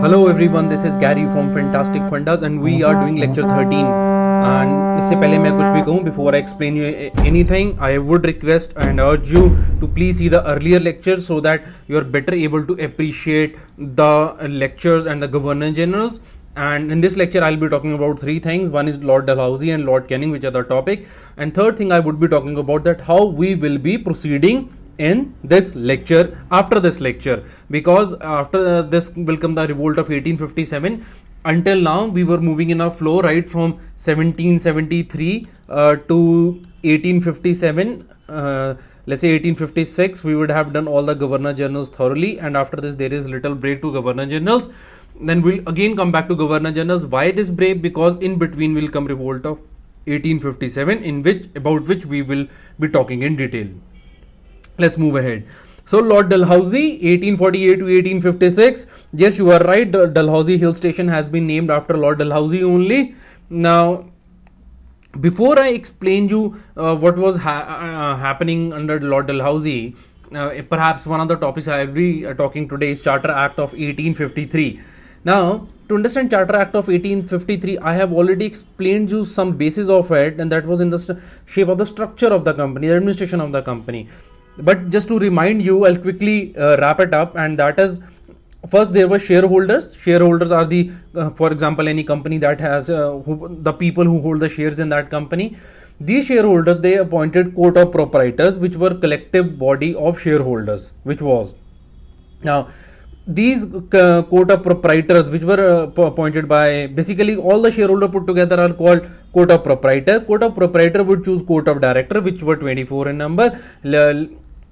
Hello everyone, this is Gary from Fantastic Fundas and we are doing lecture 13. And इससे पहले मैं कुछ भी before I explain you anything, I would request and urge you to please see the earlier lectures so that you are better able to appreciate the lectures and the Governors generals. And in this lecture, I'll be talking about three things. One is Lord Dalhousie and Lord Canning, which are the topic. And third thing I would be talking about that how we will be proceeding in this lecture after this lecture because after uh, this will come the revolt of 1857 until now we were moving in a flow right from 1773 uh, to 1857 uh, let's say 1856 we would have done all the governor generals thoroughly and after this there is little break to governor generals then we'll again come back to governor generals why this break because in between will come revolt of 1857 in which about which we will be talking in detail let's move ahead so Lord Dalhousie, 1848 to 1856. Yes, you are right. Dalhousie Hill Station has been named after Lord Dalhousie only. Now, before I explain you uh, what was ha uh, uh happening under Lord Dalhousie, uh, perhaps one of the topics I will be uh, talking today is Charter Act of 1853. Now, to understand Charter Act of 1853, I have already explained you some basis of it, and that was in the shape of the structure of the company, the administration of the company. But just to remind you, I'll quickly uh, wrap it up, and that is first there were shareholders shareholders are the uh, for example any company that has uh, who, the people who hold the shares in that company these shareholders they appointed court of proprietors which were collective body of shareholders which was now these uh, court of proprietors which were uh, appointed by basically all the shareholder put together are called court of proprietor court of proprietor would choose court of director which were 24 in number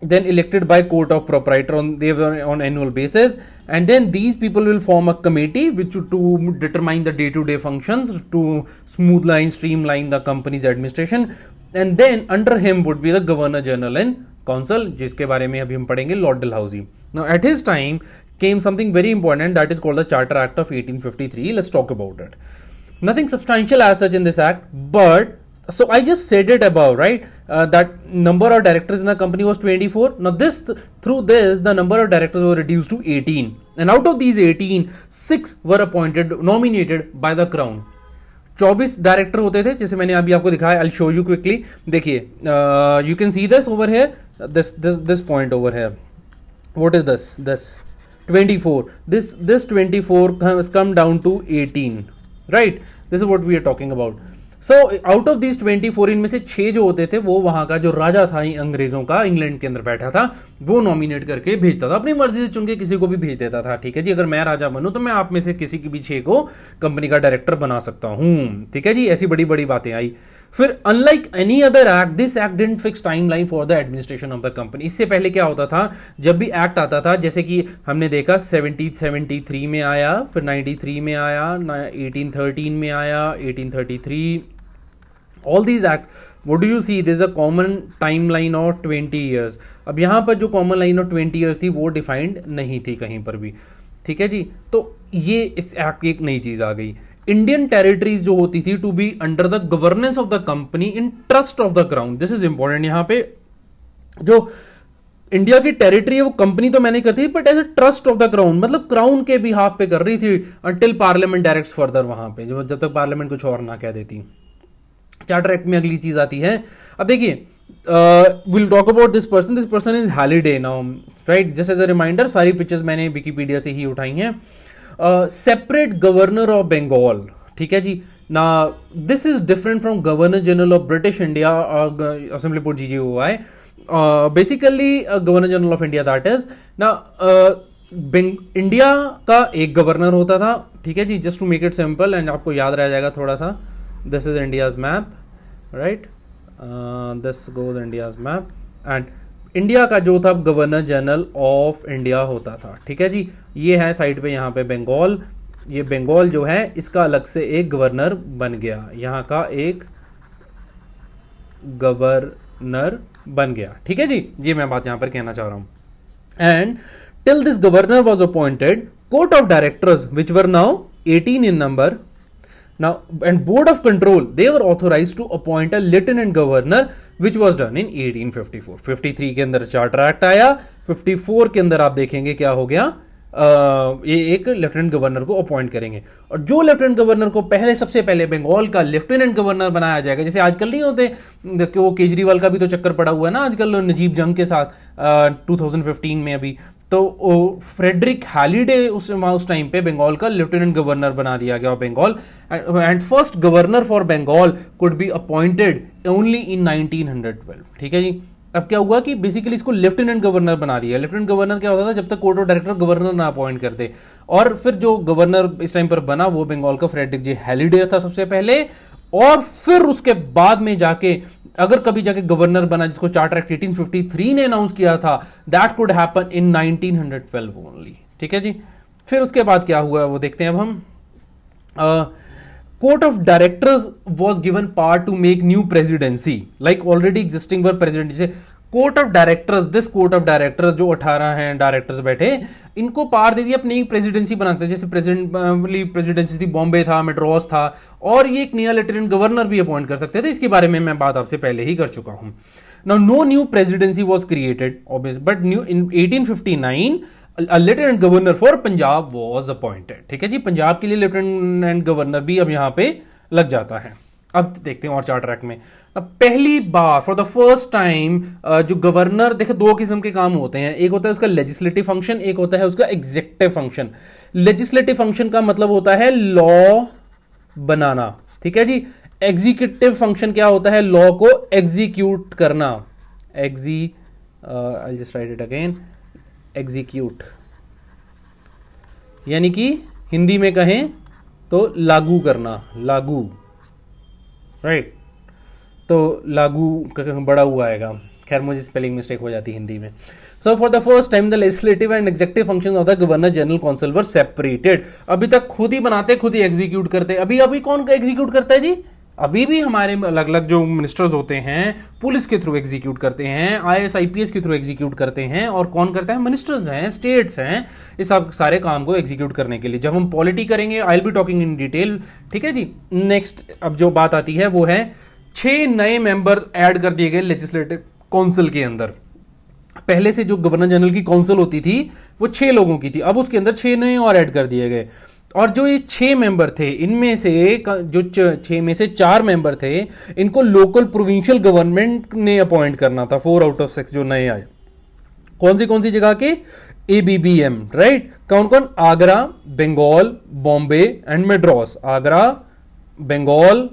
then elected by court of proprietor on they were on annual basis and then these people will form a committee which to determine the day-to-day -day functions to smooth line streamline the company's administration and then under him would be the governor general and council जिसके बारे में अभी हम पढ़ेंगे Lord Dalhousie. now at his time came something very important that is called the charter act of 1853 let's talk about it nothing substantial as such in this act but so I just said it above, right? Uh, that number of directors in the company was 24. Now this th through this, the number of directors were reduced to 18. And out of these 18, six were appointed, nominated by the crown. 24 director होते थे जैसे मैंने अभी आपको दिखाया I'll show you quickly. देखिए you can see this over over here this, this point over here what is This. 24 this this 24 has come down to 18 right this is what we are talking about so out of this twenty four इनमें से छह जो होते थे वो वहां का जो राजा था अंग्रेजों का इंग्लैंड के अंदर बैठा था वो नॉमिनेट करके भेजता था अपनी मर्जी से चुन के किसी को भी भेज देता था ठीक है जी अगर मैं राजा बनू तो मैं आप में से किसी की भी छह को कंपनी का डायरेक्टर बना सकता हूं ठीक है जी ऐसी बड़ी बड़ी बातें आई फिर unlike any other act this act didn't fix time line for the administration of the company इससे पहले क्या होता था जब भी एक्ट आता था जैसे कि हमने देखा सेवनटीन सेवेंटी थ्री में आया फिर नाइनटी थ्री में आया एटीन थर्टीन में आया eighteen thirty three all these act what do you see this a common time line of twenty years अब यहाँ पर जो common line of twenty years थी वो डिफाइंड नहीं थी कहीं पर भी ठीक है जी तो ये इस एक्ट की एक नई चीज़ आ गई इंडियन टेरिटरीज जो होती थी to be under the governance of the company in trust of the crown this is important यहां पे जो इंडिया की टेरिटरी है वो कंपनी तो मैंने करती थी but as a trust of the crown मतलब क्राउन के भी हाफ पे कर रही थी अंटिल पार्लियामेंट डायरेक्ट फर्दर वहां पे जब तक तो पार्लियामेंट कुछ और ना कह देती चार्टर एक्ट में अगली चीज आती है अब देखिए will talk about this person this person is Halliday now right just as a reminder सारी पिक्चर्स मैंने विकीपीडिया से ही उठाई हैं सेपरेट गवर्नर ऑफ बंगाल ठीक है जी ना this is different from governor general of British India assembly board G G O I basically governor general of India that is ना इंडिया का एक गवर्नर होता था ठीक है जी just to make it simple and आपको याद रह जाएगा थोड़ा सा this is India's map right this goes India's map and India का जो था गवर्नर जनरल ऑफ इंडिया होता था ठीक है जी ये है साइड पे यहाँ पे बंगाल ये बंगाल जो है इसका अलग से एक गवर्नर बन गया यहाँ का एक गवर्नर बन गया ठीक है जी ये मैं बात यहाँ पर कहना चाह रहा हूँ and till this governor was appointed court of directors which were now 18 in number Now, and Board of Control, they were authorized to appoint a lieutenant governor, which was done in 1854. 53 के अंदर charter act आया 54 के अंदर आप देखेंगे क्या हो गया ये एक लेफ्टिनेंट गवर्नर को अपॉइंट करेंगे और जो लेफ्टिनेंट गवर्नर को पहले सबसे पहले बंगाल का लेफ्टिनेंट गवर्नर बनाया जाएगा जैसे आजकल नहीं होते कि वो केजरीवाल का भी तो चक्कर पड़ा हुआ है ना आजकल नजीब जंग के साथ आ, 2015 में अभी तो फ्रेडरिक हैलीडे उस उस टाइम पे बंगाल का लेफ्टिनेंट गवर्नर बना दिया गया Bengal and first governor for Bengal could be appointed only in 1912 ठीक है जी अब क्या हुआ कि बेसिकली इसको लेफ्टिनेंट गवर्नर बना दिया लेफ्टिनेंट गवर्नर क्या होता था जब तक कोर्ट ऑफ डायरेक्टर गवर्नर ना अपॉइंट करते और फिर जो गवर्नर इस टाइम पर बना वो बंगाल का फ्रेडरिक जी हैलीडे था सबसे पहले और फिर उसके बाद में जाके अगर कभी जाके गवर्नर बना जिसको चार्टर एक्ट 1853 ने अनाउंस किया था that could happen in 1912 only ठीक है जी फिर उसके बाद क्या हुआ वो देखते हैं अब हम court of directors was given power to make new presidency like already existing were president court of directors this court of directors जो अठारह हैं डायरेक्टर्स बैठे इनको पार दे दिया अपनी एक प्रेसिडेंसी बनाते जैसे प्रेसिडेंट प्रेसिडेंसी थी बॉम्बे था मेड्रॉस था और ये एक नया लेफ्टिनेंट गवर्नर भी अपॉइंट कर सकते थे इसके बारे में मैं बात आपसे पहले ही कर चुका हूं now no new presidency was created but new in eighteen fifty lieutenant governor for Punjab was appointed ठीक है जी पंजाब के लिए लेफ्टिनेंट गवर्नर भी अब यहां पे लग जाता है अब देखते हैं और चार ट्रैक में अब पहली बार फॉर द फर्स्ट टाइम जो गवर्नर देखे दो किस्म के काम होते हैं एक होता है उसका लेजिस्लेटिव फंक्शन एक होता है उसका एग्जेक्टिव फंक्शन लेजिस्लेटिव फंक्शन का मतलब होता है लॉ बनाना ठीक है जी एग्जीक्यूटिव फंक्शन क्या होता है लॉ को एग्जीक्यूट करना एग्जी I just write it again execute यानी कि हिंदी में कहें तो लागू करना लागू राइट तो लागू बड़ा हुआ आएगा खैर मुझे स्पेलिंग मिस्टेक हो जाती हिंदी में so for the first time the legislative and executive function of the governor general council were separated अभी तक खुद ही बनाते खुद ही एग्जीक्यूट करते अभी अभी कौन एग्जीक्यूट करता है जी अभी भी हमारे अलग अलग जो मिनिस्टर्स होते हैं पुलिस के थ्रू एग्जीक्यूट करते हैं आईएएस आईपीएस के थ्रू एग्जीक्यूट करते हैं और कौन करता है मिनिस्टर्स हैं स्टेट्स हैं इस सब सारे काम को एग्जीक्यूट करने के लिए जब हम पॉलिटी करेंगे I be talking in detail ठीक है जी नेक्स्ट अब जो बात आती है वो है छह नए मेंबर ऐड कर दिए गए लेजिस्लेटिव काउंसिल के अंदर पहले से जो गवर्नर जनरल की काउंसिल होती थी वो छह लोगों की थी अब उसके अंदर छह नए और ऐड कर दिए गए और जो ये छह मेंबर थे इनमें से जो छह में से चार मेंबर थे इनको लोकल प्रोविंशियल गवर्नमेंट ने अपॉइंट करना था फोर आउट ऑफ सिक्स जो नए आए कौन सी कौन सी जगह के एबीबीएम राइट कौन कौन आगरा बंगाल बॉम्बे एंड मेड्रॉस आगरा बंगाल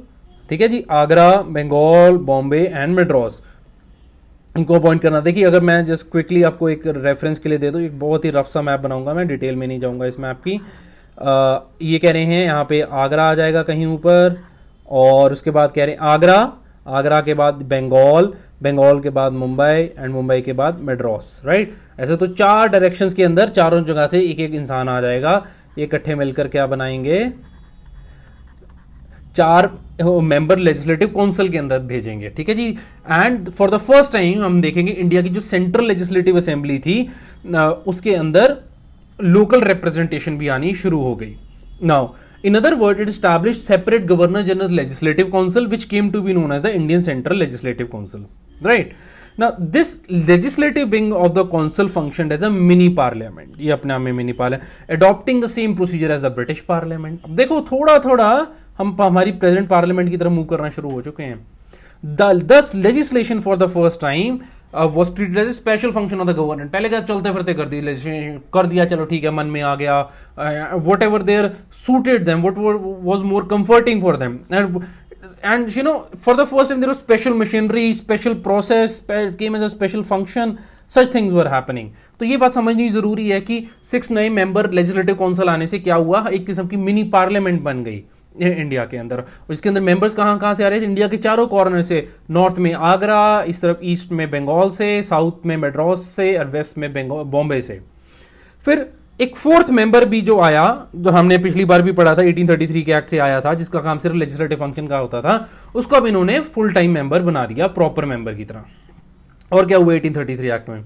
ठीक है जी आगरा बंगाल बॉम्बे एंड मेड्रॉस इनको अपॉइंट करना था कि अगर मैं जस्ट क्विकली आपको एक रेफरेंस के लिए दे दूँ एक बहुत ही रफ सा मैप बनाऊंगा मैं डिटेल में नहीं जाऊंगा इस मैप की ये कह रहे हैं यहाँ पे आगरा आ जाएगा कहीं ऊपर और उसके बाद कह रहे हैं आगरा आगरा के बाद बंगाल बंगाल के बाद मुंबई एंड मुंबई के बाद मेड्रॉस राइट ऐसे तो चार डायरेक्शंस के अंदर चारों जगह से एक एक इंसान आ जाएगा ये इकट्ठे मिलकर क्या बनाएंगे चार मेंबर लेजिस्लेटिव काउंसिल के अंदर भेजेंगे ठीक है जी and for the first time हम देखेंगे इंडिया की जो सेंट्रल लेजिस्लेटिव असेंबली थी उसके अंदर लोकल रिप्रेजेंटेशन भी आनी शुरू हो गई now in other word it establish separate governor general legislative council which came to be known as the Indian central legislative council right ना this legislative being of the council function as a mini parliament ये अपने आप में mini parliament adopting the same procedure as the British parliament अब देखो थोड़ा थोड़ा हम हमारी प्रेजेंट पार्लियामेंट की तरफ मूव करना शुरू हो चुके हैं दस legislation for the first time was treated as a special function of the government पहले क्या चलते फिरते कर दी कर दिया चलो ठीक है मन में आ गया whatever they are suited them what was more comforting for them and and you know for the first time there was special machinery special process came as a special function such things were happening तो ये बात समझनी जरूरी है कि six नए member legislative council आने से क्या हुआ एक किस्म की मिनी पार्लियामेंट बन गई इंडिया के अंदर और इसके अंदर मेंबर्स कहाँ कहाँ से आ रहे थे इंडिया के चारों कॉर्नर से नॉर्थ में आगरा इस तरफ ईस्ट में बंगाल से साउथ में मेड्रास से और वेस्ट में बॉम्बे से फिर एक फोर्थ मेंबर भी जो आया जो हमने पिछली बार भी पढ़ा था 1833 के एक्ट से आया था जिसका काम सिर्फ लेजिस्लेटिव फंक्शन का होता था उसको अब इन्होंने फुल टाइम मेंबर बना दिया प्रॉपर मेंबर की तरह और क्या हुआ 1833 एक्ट में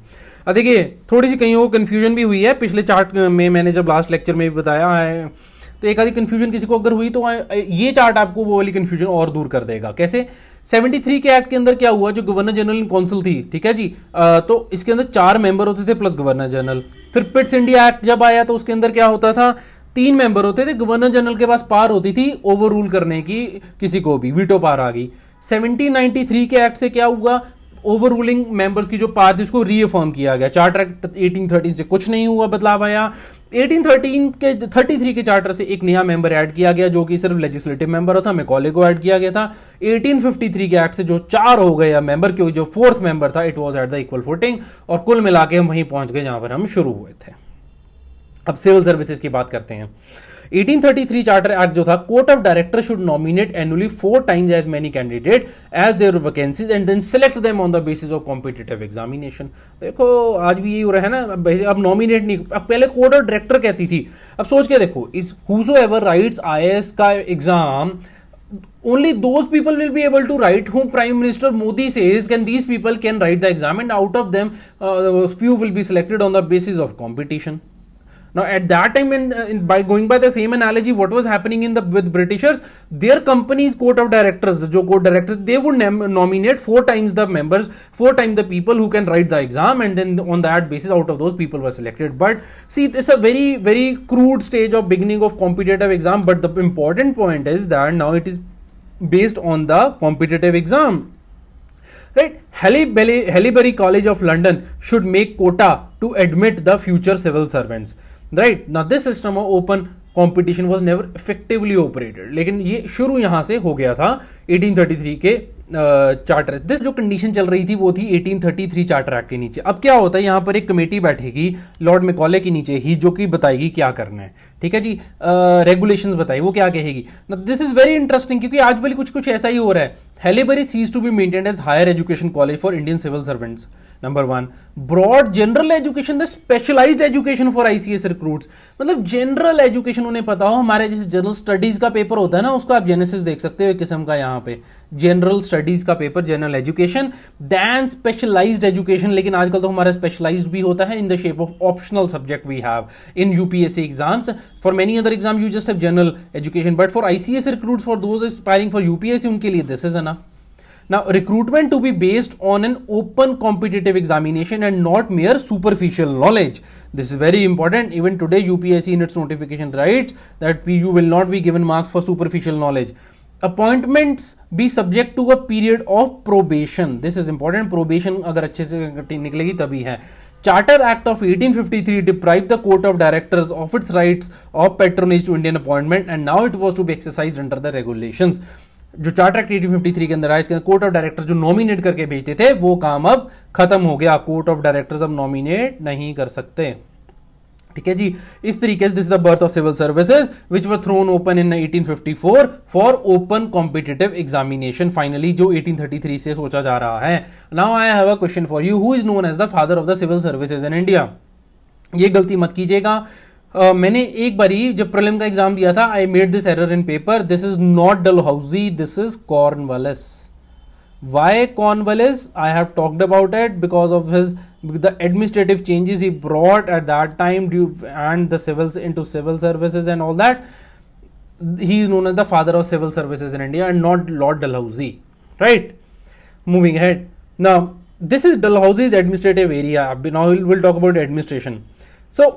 देखिए थोड़ी सी कहीं वो कंफ्यूजन भी हुई है पिछले चार्ट में मैंने जब लास्ट लेक्चर में भी बताया है तो एक आधी कन्फ्यूजन किसी को अगर हुई तो ये चार्ट आपको वो वाली कन्फ्यूजन और दूर कर देगा कैसे 73 के एक्ट के अंदर क्या हुआ जो गवर्नर जनरल इन काउंसिल थी ठीक है जी आ, तो इसके अंदर चार मेंबर होते थे प्लस गवर्नर जनरल फिर पिट्स इंडिया एक्ट जब आया तो उसके अंदर क्या होता था तीन मेंबर होते थे गवर्नर जनरल के पास पार होती थी ओवर रूल करने की किसी को भी वीटो पार आ गई सेवनटीन के एक्ट से क्या हुआ ओवर रूलिंग मेंबर्स की जो पार थी उसको रीअफॉर्म किया गया चार्टर एक्ट थर्टी से कुछ नहीं हुआ बदलाव आया 1813 के 33 के चार्टर से एक नया मेंबर ऐड किया गया जो कि सिर्फ लेजिस्लेटिव मेंबर था मेकॉले को ऐड किया गया था 1853 के एक्ट से जो चार हो गए या मेंबर के जो फोर्थ मेंबर था it was at the equal footing और कुल मिला के हम वहीं पहुंच गए जहां पर हम शुरू हुए थे अब सिविल सर्विसेज की बात करते हैं 1833 चार्टर एक्ट जो था court of director should nominate annually four times as many candidate as there vacancies and then select them on the basis of competitive examination देखो आज भी यही हो रहा है ना अब नॉमिनेट नहीं अब पहले कोर्ट ऑफ डायरेक्टर कहती थी अब सोच के देखो इस हुजो एवर राइट्स आईएएस का exam only those people will be able to write whom prime minister modi says can these people can write the exam and out of them uh, few will be selected on the basis of competition Now at that time, in, uh, in, by going by the same analogy, what was happening in the with Britishers, their company's court of directors, जो court directors they would nominate four times the members, four times the people who can write the exam, and then on that basis, out of those people were selected. But see, this is a very very crude stage of beginning of competitive exam. But the important point is that now it is based on the competitive exam. Right, Hallebury College of London should make quota to admit the future civil servants. Right ना this system of open competition was never effectively operated लेकिन ये शुरू यहां से हो गया था 1833 के चार्टर uh, दिस जो कंडीशन चल रही थी वो थी 1833 चार्टर एक्ट के नीचे अब क्या होता है यहाँ पर एक कमेटी बैठेगी लॉर्ड मेकॉले के नीचे ही जो कि बताएगी क्या करना है ठीक है जी रेगुलेशंस uh, बताइए वो क्या कहेगी दिस इज वेरी इंटरेस्टिंग क्योंकि आज भले कुछ कुछ ऐसा ही हो रहा है Haileybury ceases to be maintain as higher education college for Indian civil servants number one broad general education the specialize education for ICS recruits मतलब जनरल एजुकेशन उन्हें पता हो हमारे जैसे जनरल स्टडीज का पेपर होता है ना उसको आप जेनेसिस देख सकते हो एक किस्म का यहाँ पे जनरल स्टडीज का paper general education than specialized education लेकिन आजकल तो हमारा स्पेशलाइज भी होता है in the shape of optional subject we have in UPSC exams for many other exam you just have general education but for ICS recruits for those aspiring for UPSC उनके लिए this is enough Now, recruitment to be based on an open competitive examination and not mere superficial knowledge. This is very important. Even today, UPSC in its notification writes that you will not be given marks for superficial knowledge. Appointments be subject to a period of probation. This is important. Probation, agar achche se niklegi, tabhi hai. Charter Act of 1853 deprived the Court of Directors of its rights of patronage to Indian appointment and now it was to be exercised under the regulations. जो charter act eighteen fifty three के अंदर आया इसके अंदर court of directors जो nominate करके भेजते थे वो काम अब खत्म हो गया कोर्ट ऑफ डायरेक्टर्स अब नॉमिनेट नहीं कर सकते ठीक है जी इस तरीके से this the birth of civil services which were thrown open in 1854 for open competitive examination finally जो 1833 से सोचा जा रहा है now I have a question for you who is known as the father of the civil services in India ये गलती मत कीजिएगा मैंने एक बारी जब प्रलम का एग्जाम दिया था I made this error in paper this is not Dalhousie this is Cornwallis why Cornwallis I have talked about it because of his the administrative changes he brought at that time due and the civils in to civil services and all that he is known as the father of civil services in India and not Lord Dalhousie right moving ahead ना this is Dalhousie's administrative area now will talk about administration so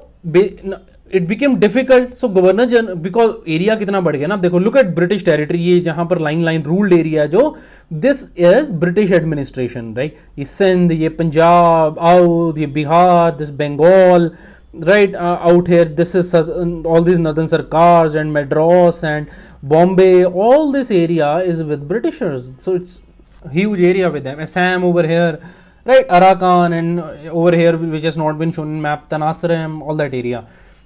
It became difficult, so governor general because area कितना बढ़ गया ना देखो look at British territory ये जहां पर line line ruled area जो this is British administration right ये सिंध ये पंजाब आउथ ये Bihar this Bengal right out here this is uh, all these northern sarkars and madras and bombay all this area is with britishers so it's huge area with them assam over here right arakan and over here which has not been shown in map tanasram all that area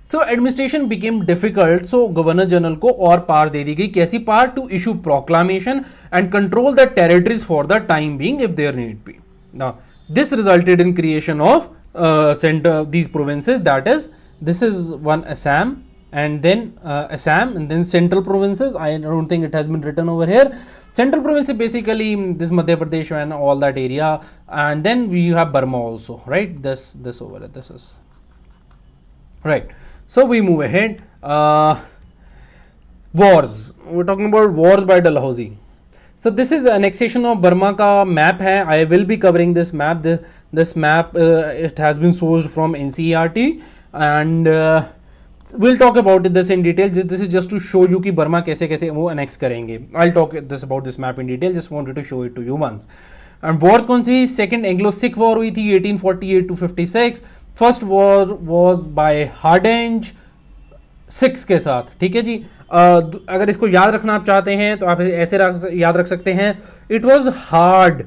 so administration became difficult. So Governor General को और power दे दी गई कैसी power to issue proclamation and control the territories for the time being if there need be now this resulted in creation of uh, center these provinces that is this is one assam and then uh, assam and then central provinces i don't think it has been written over here central province basically mm, this madhya pradesh and all that area and then we have burma also right this this over this is right so we move ahead. Uh, wars. We're talking about wars by Dalhousie. So this is annexation of Burma ka map hai. I will be covering this map. The, this map uh, it has been sourced from NCERT and uh, we'll talk about this in detail. This is just to show you ki Burma kaise kaise wo annex karenge. I'll talk this about this map in detail. Just wanted to show it to you once. And wars कौन सी Second Anglo-Sikh war हुई थी 1848 to 56 first war was by Hardinge Sikhs के साथ ठीक है जी आ, अगर इसको याद रखना आप चाहते हैं तो आप ऐसे याद रख सकते हैं it was hard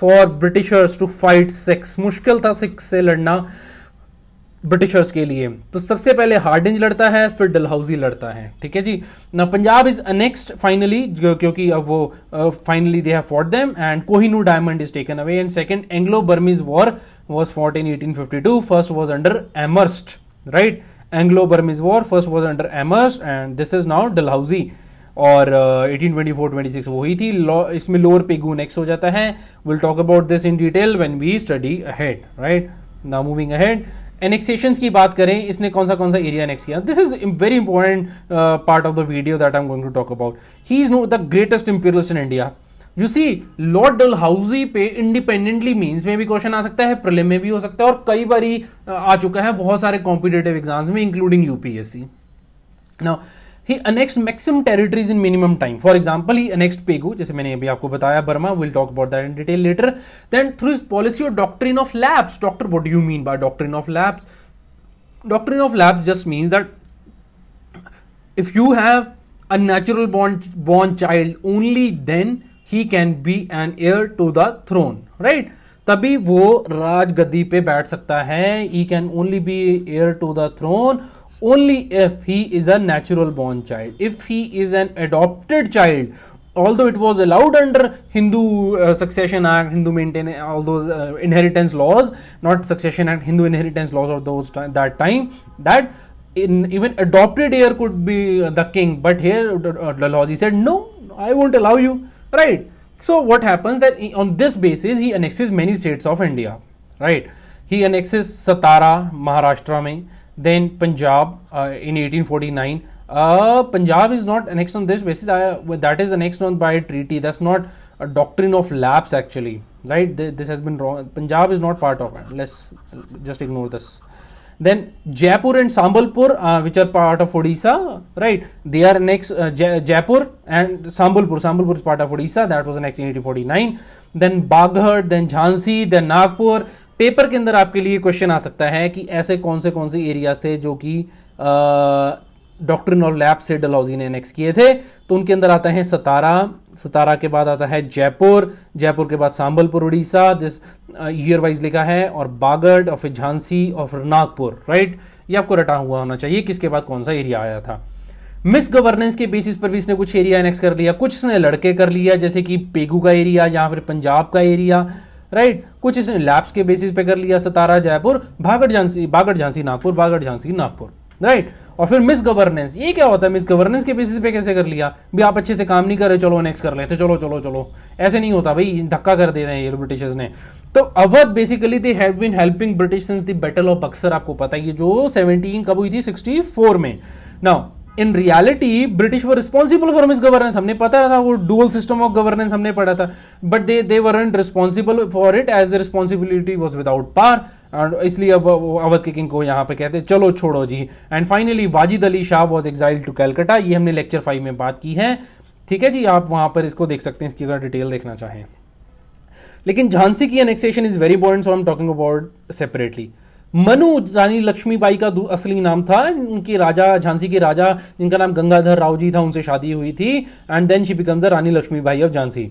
for Britishers to fight Sikhs मुश्किल था सिक्स से लड़ना ब्रिटिशर्स के लिए तो सबसे पहले हार्डिंज लड़ता है फिर डलहाउजी लड़ता है ठीक है जी ना पंजाब इज अनेक्स्ट फाइनली क्योंकि अब वो finally they have fought them and Kohinoor diamond is taken away and second Anglo Burmese war was fought in 1852 first was under Amherst right Anglo Burmese war first was under Amherst and this is now Dalhousie और eighteen twenty four twenty six वही थी इसमें lower Pegu next हो जाता है will talk about this in detail when we study ahead right ना moving ahead annexation की बात करें इसने कौन सा कौन सा एरिया एनेक्स किया this is very important part of the video that I am going to talk about he is known the greatest imperialist in India you see Lord हाउजी पे इंडिपेंडेंटली मीन्स में भी क्वेश्चन आ सकता है प्रलिम में भी हो सकता है और कई बार uh, आ चुका है बहुत सारे कॉम्पिटेटिव एग्जाम्स में इंक्लूडिंग यूपीएससी ना he annexed maximum territories in minimum time for example he annexed Pegu जैसे मैंने अभी आपको बताया Burma will talk about that in detail later then through his policy और doctrine of lapse doctor what you mean by doctrine of lapse doctrine of lapse just mean that if you have a natural born born child only then he can B N heir to the throne right तभी वो राजगद्दी पे बैठ सकता है he can only be heir to the throne only if he is a natural born child. If he is an adopted child, although it was allowed under Hindu uh, Succession Act, Hindu maintain all those uh, inheritance laws, not Succession Act, Hindu inheritance laws of those that time, that in even adopted heir could be uh, the king. But here Dalhousie uh, uh, said, no, I won't allow you, right? So what happens that he, on this basis he annexes many states of India, right? He annexes Satara, Maharashtra, mein, then Punjab uh, in 1849. Uh, Punjab is not annexed on this basis. that is annexed on by treaty. That's not a doctrine of lapse actually, right? this has been wrong. Punjab is not part of it. Let's just ignore this then Jaipur and Sambalpur uh, which are part of Odisha right they are next uh, Jaipur and Sambalpur Sambalpur is part of Odisha that was in 1849 then Baghat then Jhansi then Nagpur paper के अंदर आपके लिए question आ सकता है कि ऐसे कौन से कौन से एरियाज थे जो कि डॉक्ट्रिन और लैब से डलहौजी ने एनेक्स किए थे तो उनके अंदर आता है सतारा सतारा के बाद आता है जयपुर जयपुर के बाद Sambalpur Orissa this year wise लिखा है और बागड़ और फिर झांसी और फिर नागपुर राइट ये आपको रटा हुआ होना चाहिए किसके बाद कौन सा एरिया आया था मिस गवर्नेंस के बेसिस पर भी इसने कुछ एरिया एनेक्स कर लिया कुछ इसने लड़के कर लिया जैसे कि पेगू का एरिया या फिर पंजाब का एरिया राइट कुछ इसने लैब्स के बेसिस पे कर लिया सतारा जयपुर भागड़ झांसी भागड़ झांसी नागपुर भागड़ झांसी नागपुर राइट और फिर मिस गवर्नेंस ये क्या होता है मिस गवर्नेंस के बेसिस पे कैसे कर लिया भी आप अच्छे से काम नहीं कर रहे चलो नेक्स्ट कर लेते चलो चलो चलो ऐसे नहीं होता भाई धक्का कर दे रहे हैं ये ब्रिटिशर्स ने तो Awadh basically they have been helping British since the battle of Buxar आपको पता है ये जो सेवनटीन कब हुई थी सिक्सटी में now in reality British were responsible for misgovernance हमने पता था वो डुअल सिस्टम ऑफ गवर्नेंस हमने पढ़ा था but they they weren't responsible for it as the responsibility was without power and इसलिए अब अवध के किंग को यहाँ पे कहते हैं चलो छोड़ो जी and finally Wajid Ali Shah was exile to Calcutta ये हमने लेक्चर फाइव में बात की है ठीक है जी आप वहां पर इसको देख सकते हैं इसकी अगर डिटेल देखना चाहें लेकिन झांसी की annexation is very important so I am talking about separately Manu Rani Lakshmibai का असली नाम था उनके राजा झांसी के राजा जिनका नाम गंगाधर राव जी था उनसे शादी हुई थी and then she become the Rani Lakshmibai of Jhansi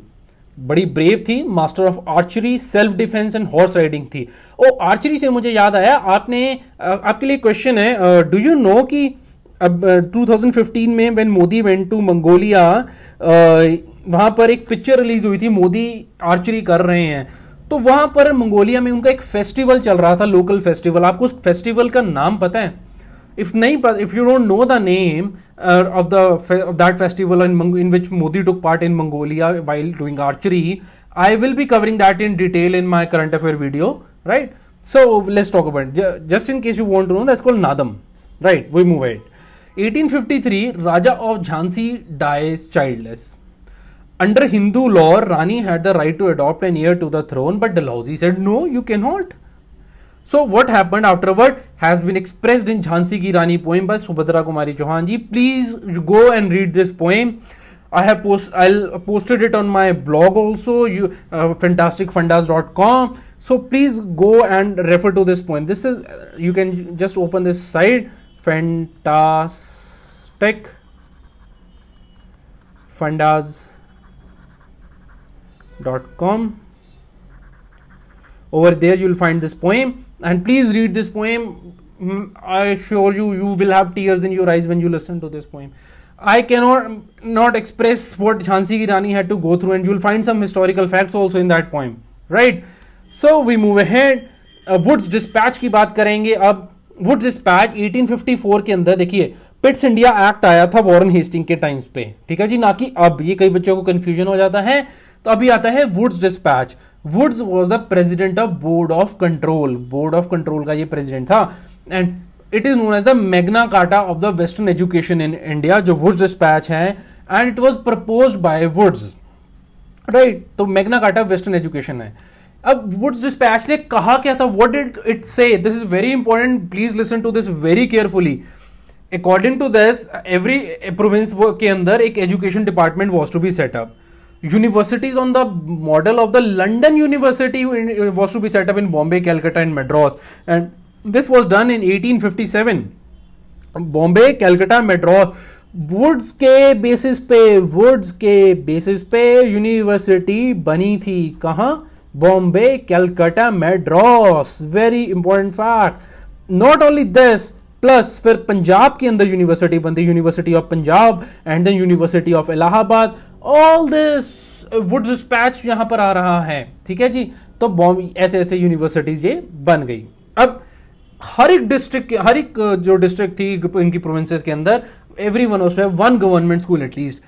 बड़ी ब्रेव थी master of archery self defence and horse riding थी ओ आर्चरी से मुझे याद आया आपने आपके लिए क्वेश्चन है डू यू नो कि अब uh, 2015 में when Modi went to Mongolia वहां पर एक पिक्चर रिलीज हुई थी मोदी आर्चरी कर रहे हैं तो वहां पर मंगोलिया में उनका एक फेस्टिवल चल रहा था लोकल फेस्टिवल आपको उस फेस्टिवल का नाम पता है इफ नहीं if you don't know the name of the of that festival in in which Modi took part in Mongolia while doing archery I will be covering that in detail in my current affair video right so let's talk about just in case you want to know that's called Naadam right we move it 1853 raja of Jhansi dies childless Under Hindu law, Rani had the right to adopt an heir to the throne, but Dalhousie said, No, you cannot. So, what happened afterward has been expressed in Jhansi Ki Rani poem by Subhadra Kumari ji. Please go and read this poem. I have post, I'll posted it on my blog also, you uh, fantasticfundas.com. So please go and refer to this poem. This is you can just open this site fantastic fundas dot com over there you'll find this poem and please read this poem i assure you you will have tears in your eyes when you listen to this poem i cannot not express what jhansi ki rani had to go through and you'll find some historical facts also in that poem right so we move ahead Wood's uh, dispatch की बात करेंगे अब Wood's dispatch 1854 के अंदर देखिए Pitt's India act आया था Warren Hasting के टाइम्स पे ठीक है जी ना कि अब ये कई बच्चों को कंफ्यूजन हो जाता है तो अभी आता है Wood's dispatch Woods was the president of board of control board of control का ये प्रेजिडेंट था and it is known as the Magna Carta of the western education in India जो वुड्स डिस्पैच है and it was propose by Woods right तो Magna Carta western education है अब Wood's dispatch ने कहा क्या था what did it say this is very important please listen to this very carefully according to this every province के अंदर एक education department was to be set up universities on the model of the London University was to be set up in Bombay, Calcutta and Madras and this was done in 1857. Bombay Calcutta Madras Woods के basis पे Woods के basis पे university बनी थी कहा Bombay Calcutta Madras very important fact not only this plus फिर पंजाब के अंदर यूनिवर्सिटी बनती university of Punjab and then university of Allahabad all this Wood's dispatch यहां पर आ रहा है ठीक है जी तो बॉम्बे ऐसे ऐसे यूनिवर्सिटीज ये बन गई अब हर एक डिस्ट्रिक्ट हर एक जो डिस्ट्रिक्ट थी इनकी प्रोविंसेस के अंदर every one of one government school at least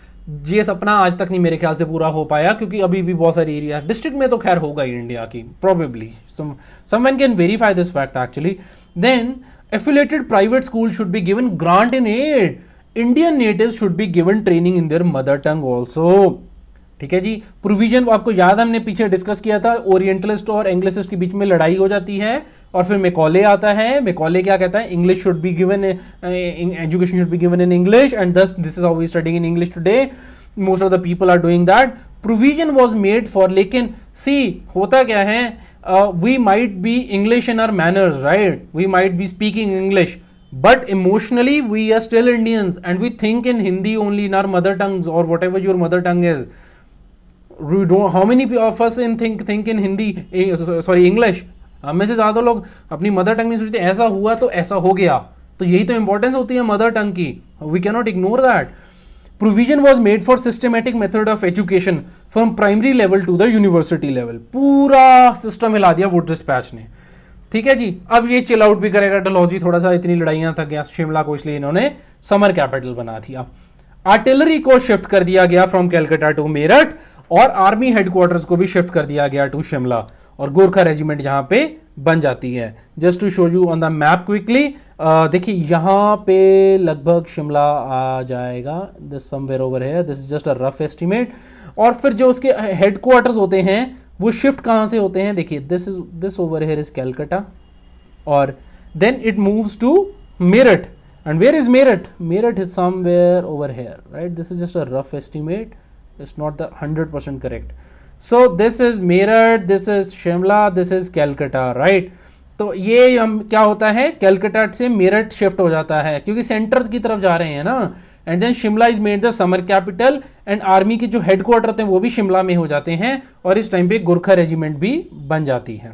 ये सपना आज तक नहीं मेरे ख्याल से पूरा हो पाया क्योंकि अभी भी बहुत सारी एरिया डिस्ट्रिक्ट में तो खैर होगा ही इंडिया की probably some can verify this fact actually then affiliated private schools should be given grant in aid indian natives should be given training in their mother tongue also ठीक है जी provision आपको याद हमने पीछे डिस्कस किया था orientalist और Anglicist के बीच में लड़ाई हो जाती है और फिर मेकॉले आता है मेकॉले क्या कहता है English should be given education should be given in English and thus this is how studying in English today most of the people are doing that provision was made for लेकिन सी होता क्या है uh, we might be English in our manners, right? We might be speaking English, but emotionally we are still Indians and we think in Hindi only in our mother tongues or whatever your mother tongue is. We don't, how many of us in think think in Hindi, uh, sorry English? हम में से ज़्यादा लोग अपनी mother tongue में सोचते ऐसा हुआ तो ऐसा हो गया तो यही तो इंपॉर्टेंस होती है मदर टंग की we cannot ignore that provision was made for systematic method of education from primary level to the university level पूरा सिस्टम हिला दिया वुड डिस्पैच ने ठीक है जी अब ये चिल आउट भी करेगा डलॉजी थोड़ा सा इतनी लड़ाइयां थक गया शिमला को इसलिए इन्होंने समर कैपिटल बना दिया आर्टिलरी को शिफ्ट कर दिया गया फ्रॉम कैलकाटा टू मेरठ और आर्मी हेडक्वार्टर्स को भी शिफ्ट कर दिया गया टू शिमला और गोरखा रेजिमेंट यहां पे बन जाती है just to show you on the map quickly देखिए यहाँ पे लगभग शिमला आ जाएगा दिस समवेयर ओवर है this is just a rough estimate और फिर जो उसके हेडक्वार्टर्स होते हैं वो शिफ्ट कहाँ से होते हैं देखिए this is this over here is Calcutta और then it moves to Meerut and where is Meerut Meerut is is over here right this is just a rough estimate it's not the hundred percent correct so this is Meerut this is Shimla this is Calcutta right तो ये हम क्या होता है Calcutta से Meerut shift हो जाता है क्योंकि सेंटर की तरफ जा रहे हैं ना and then Shimla is made the summer capital and army के जो हेडक्वार्टर थे वो भी शिमला में हो जाते हैं और इस टाइम पे गोरखा रेजिमेंट भी बन जाती है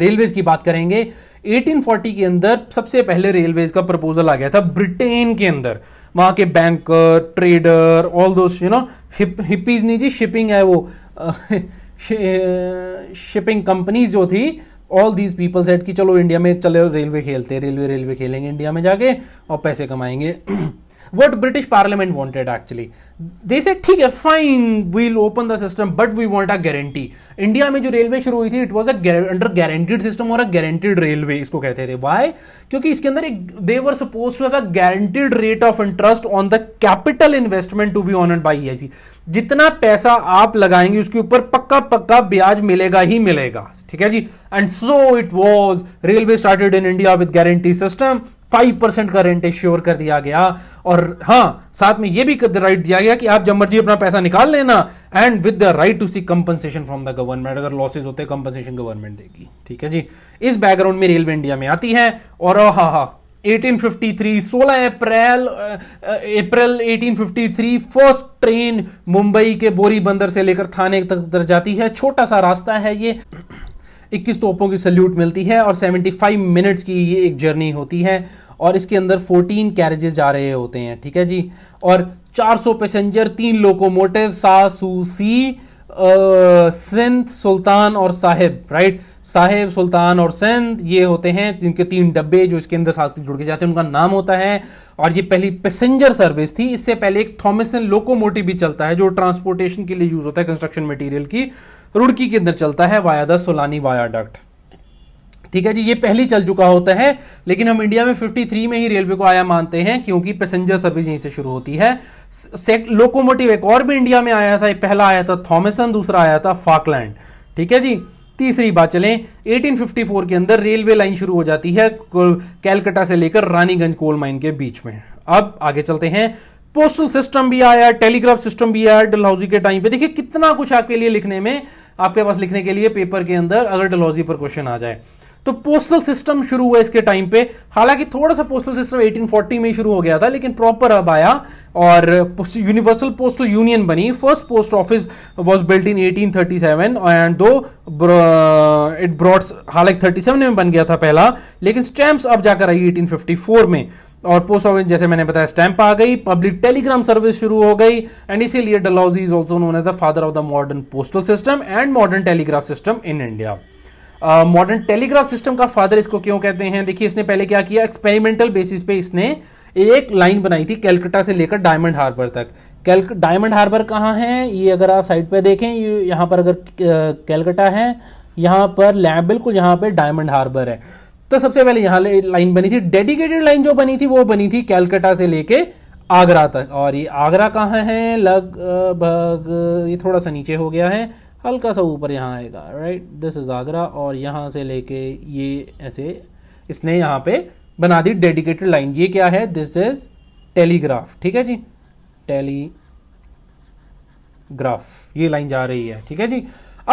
रेलवेज की बात करेंगे 1840 के अंदर सबसे पहले रेलवेज का प्रपोजल आ गया था ब्रिटेन के अंदर वहां के banker trader although you know hippies नहीं जी शिपिंग है वो शिपिंग कंपनीज जो थी ऑल दीज पीपल सेट कि चलो इंडिया में चले रेलवे खेलते रेलवे रेलवे खेलेंगे इंडिया में जाके और पैसे कमाएंगे what British parliament wanted actually They said, ठीक है fine we'll open the system but we want a guarantee India में जो रेलवे शुरू हुई थी it was under guaranteed system और अ गारंटीड रेलवे इसको कहते थे वाई क्योंकि इसके अंदर एक they were suppose to have guaranteed rate of interest on the capital investment to be honoured by EIC जितना पैसा आप लगाएंगे उसके ऊपर पक्का पक्का ब्याज मिलेगा ही मिलेगा ठीक है जी and so it was railway started in India with guarantee system five percent का रेंट एश्योर कर दिया गया और हाँ साथ में यह भी राइट दिया गया कि आप जब मर्जी अपना पैसा निकाल लेना and with the right to seek compensation from the government अगर लॉसेज होते हैं कंपनसेशन गवर्नमेंट देगी ठीक है जी इस बैकग्राउंड में रेलवे इंडिया में आती है और हा हा 1853 16 April April 1853 first train Mumbai के बोरी बंदर से लेकर थाने तक जाती है छोटा सा रास्ता है ये इक्कीस तोपों की सल्यूट मिलती है और सेवेंटी फाइव मिनट्स की ये एक जर्नी होती है और इसके अंदर फोर्टीन कैरेजेस जा रहे होते हैं ठीक है जी और चार सौ पैसेंजर तीन लोकोमोटिव सासूसी सिंध सुल्तान और साहेब राइट साहेब सुल्तान और सिंध ये होते हैं जिनके तीन डब्बे जो इसके अंदर साथ जुड़ के जाते हैं उनका नाम होता है और ये पहली पैसेंजर सर्विस थी इससे पहले एक थॉमसन लोकोमोटिव भी चलता है जो ट्रांसपोर्टेशन के लिए यूज होता है कंस्ट्रक्शन मटेरियल की रुड़की के अंदर चलता है वाया द सोलानी वायाडक्ट ठीक है जी ये पहली चल चुका होता है लेकिन हम इंडिया में 53 में ही रेलवे को आया मानते हैं क्योंकि पैसेंजर सर्विस यहीं से शुरू होती है लोकोमोटिव एक और भी इंडिया में आया था पहला आया था थॉमसन दूसरा आया था फाकलैंड ठीक है जी तीसरी बात चलें 1854 के अंदर रेलवे लाइन शुरू हो जाती है कैलकटा से लेकर रानीगंज कोल माइन के बीच में अब आगे चलते हैं पोस्टल सिस्टम भी आया टेलीग्राफ सिस्टम भी आया डलहौजी के टाइम पे देखिए कितना कुछ आपके लिए लिखने में आपके पास लिखने के लिए पेपर के अंदर अगर डलहौजी पर क्वेश्चन आ जाए तो पोस्टल सिस्टम शुरू हुआ इसके टाइम पे हालांकि थोड़ा सा पोस्टल सिस्टम 1840 में शुरू हो गया था लेकिन प्रॉपर अब आया और यूनिवर्सल पोस्टल यूनियन बनी first post office was built in 1837 and though it ब्रॉड्स हालांकि 37 में बन गया था पहला लेकिन स्टैम्प्स अब जाकर आई 1854 में और पोस्ट ऑफिस जैसे मैंने बताया स्टैंप आ गई पब्लिक टेलीग्राम सर्विस शुरू हो गई एंड इसीलिए Dalhousie is also known as the father of the modern postal system and modern telegraph system in India modern telegraph system का फादर इसको क्यों कहते हैं देखिए इसने पहले क्या किया एक्सपेरिमेंटल बेसिस पे इसने एक लाइन बनाई थी कैलकटा से लेकर डायमंड हार्बर तक कैल डायमंड हार्बर कहाँ है ये अगर आप साइड पे देखें ये यहाँ पर अगर कैलकटा uh, है यहाँ पर लैब बिल्कुल यहाँ पे डायमंड हार्बर है तो सबसे पहले यहां लाइन बनी थी डेडिकेटेड लाइन जो बनी थी वो बनी थी कैलकटा से लेके आगरा तक और ये आगरा कहाँ है लगभग ये थोड़ा सा नीचे हो गया है हल्का सा ऊपर यहाँ आएगा राइट दिस इज आगरा और यहाँ से लेके ये ऐसे इसने यहाँ पे बना दी डेडिकेटेड लाइन ये क्या है दिस इज टेलीग्राफ ठीक है जी टेलीग्राफ ये लाइन जा रही है ठीक है जी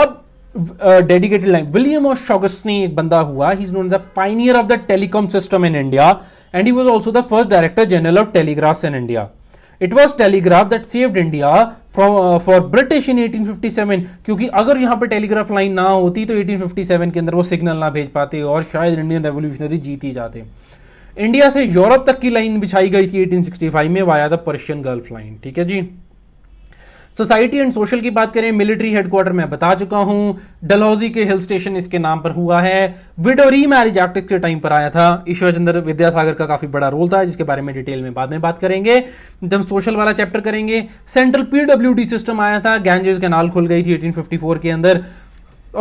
अब डेडिकेटेड लाइन विलियम और शॉगस्नी एक बंदा हुआ he is known the pioneer of the telecom system in India and he was also the first director general of telegraphs in India it was telegraph that saved India from for British in 1857 क्योंकि अगर यहां पे telegraph line ना होती तो 1857 के अंदर वो सिग्नल ना भेज पाते और शायद इंडियन रेवोल्यूशनरी जीत ही जाते इंडिया से यूरोप तक की लाइन बिछाई गई थी 1865 में via the Persian Gulf line ठीक है जी सोसाइटी एंड सोशल की बात करें मिलिट्री हेडक्वार्टर मैं बता चुका हूं डलहौजी के हिल स्टेशन इसके नाम पर हुआ है विडो री मैरिज एक्ट के टाइम पर आया था ईश्वर चंद्र विद्यासागर का काफी बड़ा रोल था जिसके बारे में डिटेल में बाद में बात करेंगे जब सोशल वाला चैप्टर करेंगे सेंट्रल पीडब्ल्यू सिस्टम आया था गैंजेस कैनाल खुल गई थी एटीन के अंदर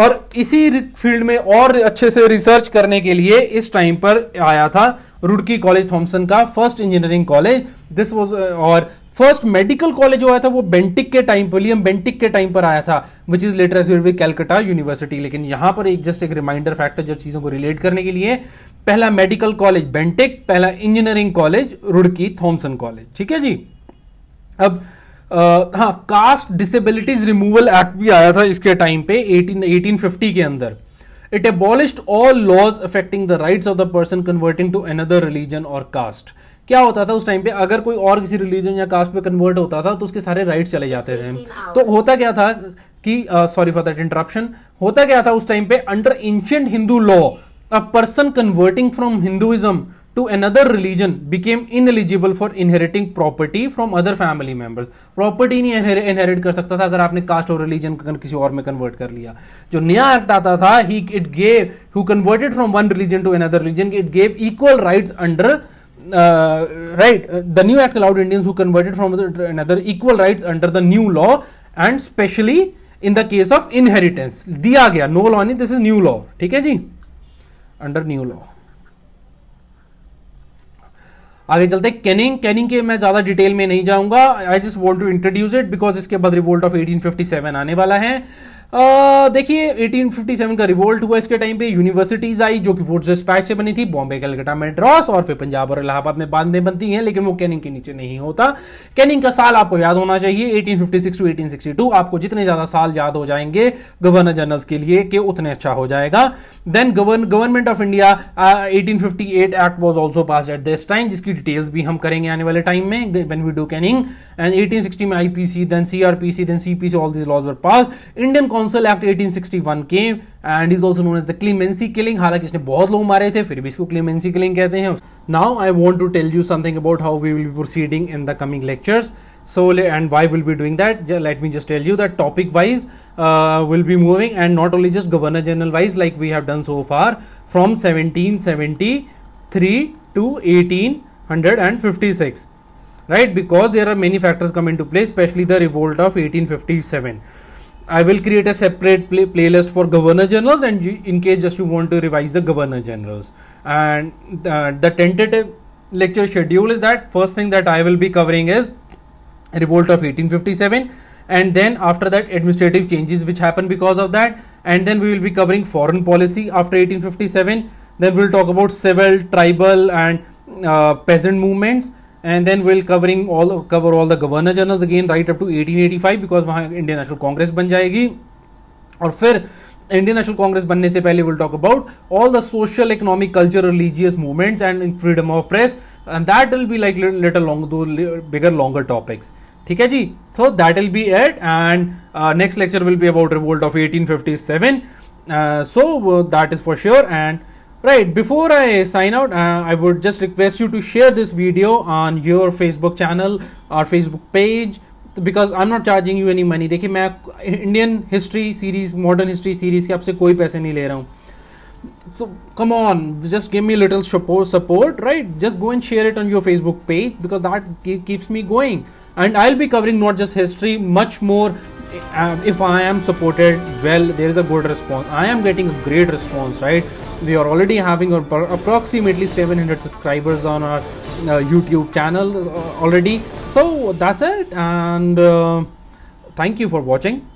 और इसी फील्ड में और अच्छे से रिसर्च करने के लिए इस टाइम पर आया था रुड़की कॉलेज थॉमसन का first engineering college this was और फर्स्ट मेडिकल कॉलेज हुआ था वो बेंटिक के टाइम पर लियम बेंटिक के टाइम पर आया था which is later as with Calcutta university लेकिन यहां पर एक जस्ट एक रिमाइंडर फैक्टर जो चीजों को रिलेट करने के लिए पहला मेडिकल कॉलेज बेंटिक पहला engineering college Roorkee Thomson college ठीक है जी अब आ, हाँ कास्ट डिसेबिलिटीज रिमूवल एक्ट भी आया था इसके टाइम पे 18 1850 के अंदर it abolished all laws affecting the rights of the person converting to another religion और कास्ट क्या होता था उस टाइम पे अगर कोई और किसी रिलीजन या कास्ट पे कन्वर्ट होता था तो उसके सारे राइट्स चले जाते थे तो होता क्या था कि सॉरी फॉर दैट इंटरप्शन होता क्या था उस टाइम पे under ancient Hindu law a person converting from Hinduism to another religion became ineligible for inheriting property from other family members property नहीं inherit कर सकता था अगर आपने caste और religion किसी और में convert कर लिया जो नया act आता था he it gave who converted from one religion to another religion it gave equal rights under right the new act allowed Indians who converted from another equal rights under the new law and specially in the case of inheritance दिया गया no law नहीं this is new law ठीक है जी under new law आगे चलते Canning Canning के मैं ज्यादा डिटेल में नहीं जाऊंगा I just want to introduce it because इसके बाद रिवोल्ट ऑफ 1857 आने वाला है देखिए 1857 का रिवोल्ट हुआ इसके टाइम पे यूनिवर्सिटीज आई जो कि फोर्ट्स डिस्पैच से बनी थी बॉम्बे कलकत्ता मेड्रास और फिर पंजाब और इलाहाबाद में बांधे बनती हैं लेकिन वो कैनिंग के नीचे नहीं होता कैनिंग का साल आपको याद होना चाहिए 1856 टू 1862 आपको जितने ज्यादा साल याद हो जाएंगे गवर्नर जनरल्स के लिए के उतने अच्छा हो जाएगा then government of India eighteen act was also pass at this time जिसकी डिटेल्स भी हम करेंगे आने वाले टाइम में when we do Canning and eighteen में IPC then CrPC then CPC all these laws were pass Indian council act 1861 came and is also known as the clemency killing हालांकि इसने बहुत लोग मारे थे फिर भी इसको क्लीमेंसी किलिंग कहते हैं now I want to tell you something about how we will be proceeding in the coming lectures so and why we'll be doing that let me just tell you that topic wise uh, we'll be moving and not only just governor general wise like we have done so far from 1773 to 1856 right because there are many factors come into play especially the revolt of 1857 I will create a separate play playlist for governor generals and you, in case just you want to revise the governor generals and uh, the tentative lecture schedule is that first thing that I will be covering is revolt of 1857 and then after that administrative changes which happen because of that and then we will be covering foreign policy after 1857 then we'll talk about civil tribal and uh, peasant movements and then we'll covering all cover all the governor generals again right up to 1885 because वहाँ इंडियन नेशनल कांग्रेस बन जाएगी और फिर Indian National Congress बनने से पहले will talk about all the social economic culture religious movements and freedom of press and that will be like little long though bigger longer topics ठीक है जी so that will be at end next lecture will be about revolt of 1857 uh, so uh, that is for sure and Right, before I sign out, uh, I would just request you to share this video on your Facebook channel or Facebook page because I'm not charging you any money. देखिए मैं Indian Indian history series, modern history के आपसे कोई पैसे नहीं ले रहा हूँ so come on just give me little support right just go and share it on your facebook page because that keeps me going and i'll be covering not just history much more uh, if i am supported well there is a good response i am getting a great response right we are already having approximately 700 subscribers on our uh, YouTube channel uh, already. So that's it and uh, thank you for watching.